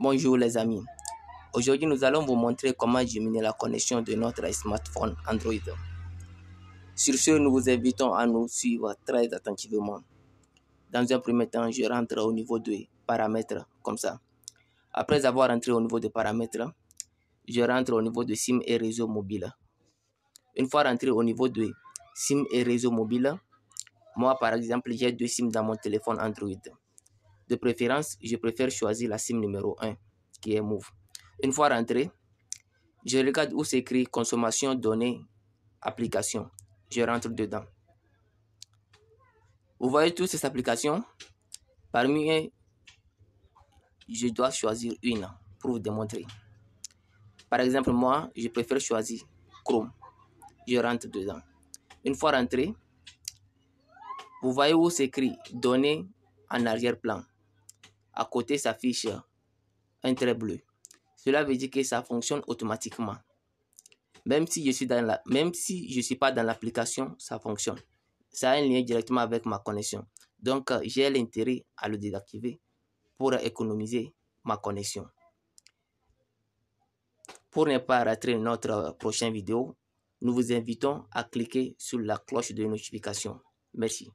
Bonjour les amis. Aujourd'hui, nous allons vous montrer comment diminuer la connexion de notre smartphone Android. Sur ce, nous vous invitons à nous suivre très attentivement. Dans un premier temps, je rentre au niveau des paramètres, comme ça. Après avoir entré au niveau des paramètres, je rentre au niveau de SIM et réseau mobile. Une fois rentré au niveau de SIM et réseau mobile, moi par exemple, j'ai deux SIM dans mon téléphone Android. De préférence, je préfère choisir la SIM numéro 1, qui est Move. Une fois rentré, je regarde où s'écrit consommation, données, application. Je rentre dedans. Vous voyez toutes ces applications. Parmi elles, je dois choisir une pour vous démontrer. Par exemple, moi, je préfère choisir Chrome. Je rentre dedans. Une fois rentré, vous voyez où s'écrit données en arrière-plan à côté s'affiche un trait bleu. Cela veut dire que ça fonctionne automatiquement. Même si je suis dans la, même si je suis pas dans l'application, ça fonctionne. Ça a un lien directement avec ma connexion. Donc, euh, j'ai l'intérêt à le désactiver pour économiser ma connexion. Pour ne pas rater notre prochaine vidéo, nous vous invitons à cliquer sur la cloche de notification. Merci.